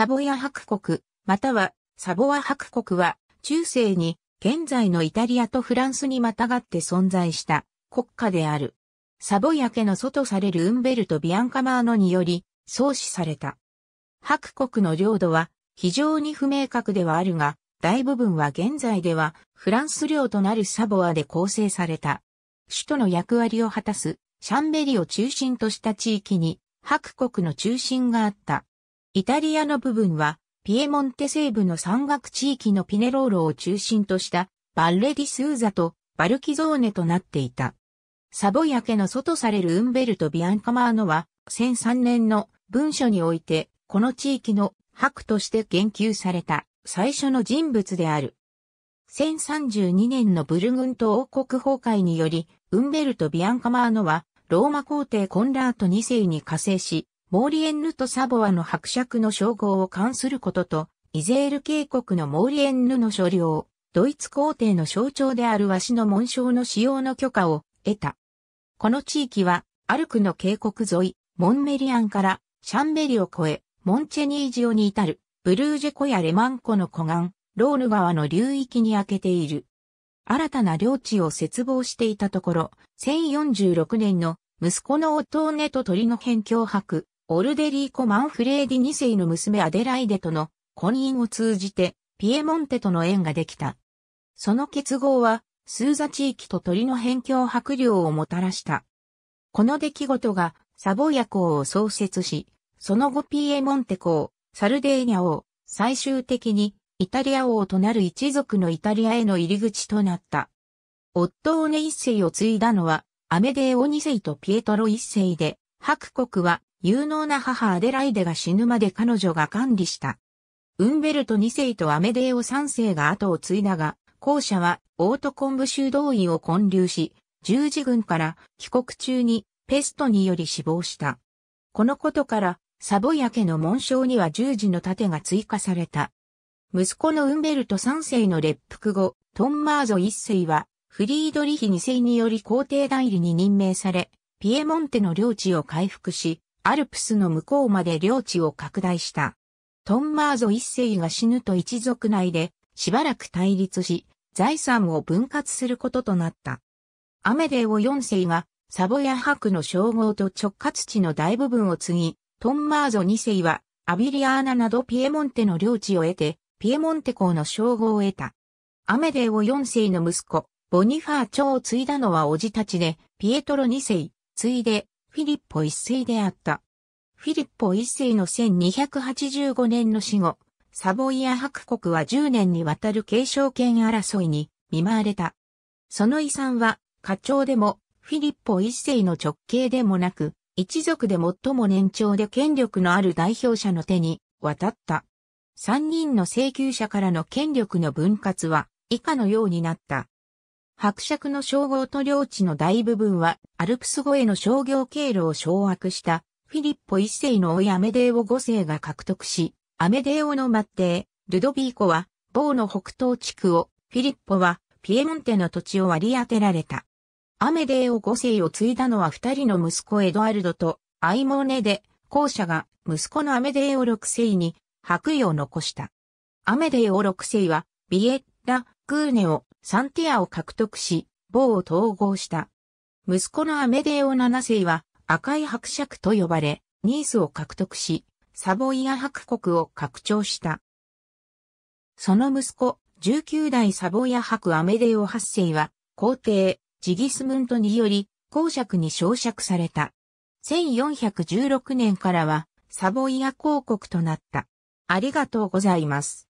サボヤ博国、またはサボア伯国は中世に現在のイタリアとフランスにまたがって存在した国家である。サボヤ家の祖とされるウンベルト・ビアンカマーノにより創始された。白国の領土は非常に不明確ではあるが、大部分は現在ではフランス領となるサボアで構成された。首都の役割を果たすシャンベリを中心とした地域に白国の中心があった。イタリアの部分は、ピエモンテ西部の山岳地域のピネローロを中心とした、バッレディスーザとバルキゾーネとなっていた。サボヤ家の外されるウンベルト・ビアンカマーノは、1003年の文書において、この地域の白として言及された最初の人物である。1032年のブルグント王国崩壊により、ウンベルト・ビアンカマーノは、ローマ皇帝コンラート2世に加勢し、モーリエンヌとサボアの伯爵の称号を冠することと、イゼール渓谷のモーリエンヌの所領、ドイツ皇帝の象徴であるワシの紋章の使用の許可を得た。この地域は、アルクの渓谷沿い、モンメリアンからシャンベリを越え、モンチェニージオに至る、ブルージェ湖やレマン湖の湖岸、ローヌ川の流域に開けている。新たな領地を切望していたところ、1046年の息子の弟トネと鳥の辺境伯、オルデリーコ・マンフレーディ2世の娘アデライデとの婚姻を通じてピエモンテとの縁ができた。その結合はスーザ地域と鳥の辺境白領をもたらした。この出来事がサボヤ公を創設し、その後ピエモンテ公、サルデーニャ王、最終的にイタリア王となる一族のイタリアへの入り口となった。夫オネ一世を継いだのはアメデーオ二世とピエトロ一世で、白国は有能な母アデライデが死ぬまで彼女が管理した。ウンベルト2世とアメデーオ3世が後を継いだが、後者はオートコンブ修道院を建立し、十字軍から帰国中にペストにより死亡した。このことから、サボヤ家の紋章には十字の盾が追加された。息子のウンベルト3世の列服後、トンマーゾ1世は、フリードリヒ2世により皇帝代理に任命され、ピエモンテの領地を回復し、アルプスの向こうまで領地を拡大した。トンマーゾ一世が死ぬと一族内でしばらく対立し、財産を分割することとなった。アメデオ四世がサボヤ博の称号と直轄地の大部分を継ぎ、トンマーゾ二世はアビリアーナなどピエモンテの領地を得て、ピエモンテ公の称号を得た。アメデオ四世の息子、ボニファー朝を継いだのは叔父たちで、ピエトロ二世、継いでフィリッポ一世であった。フィリッポ一世の1285年の死後、サボイア博国は10年にわたる継承権争いに見舞われた。その遺産は、課長でも、フィリッポ一世の直系でもなく、一族で最も年長で権力のある代表者の手に渡った。三人の請求者からの権力の分割は以下のようになった。伯爵の称号と領地の大部分は、アルプス越えの商業経路を掌握した、フィリッポ一世の甥アメデーオ5世が獲得し、アメデーオの末帝、ルドビーコは、某の北東地区を、フィリッポは、ピエモンテの土地を割り当てられた。アメデーオ5世を継いだのは二人の息子エドアルドと、アイモーネで、後者が、息子のアメデーオ6世に、白衣を残した。アメデーオ6世は、ビエッラ・グーネを、サンティアを獲得し、某を統合した。息子のアメデオ7世は赤い伯爵と呼ばれ、ニースを獲得し、サボイア伯国を拡張した。その息子、19代サボイア伯アメデオ8世は、皇帝、ジギスムントにより、公爵に昇爵された。1416年からは、サボイア公国となった。ありがとうございます。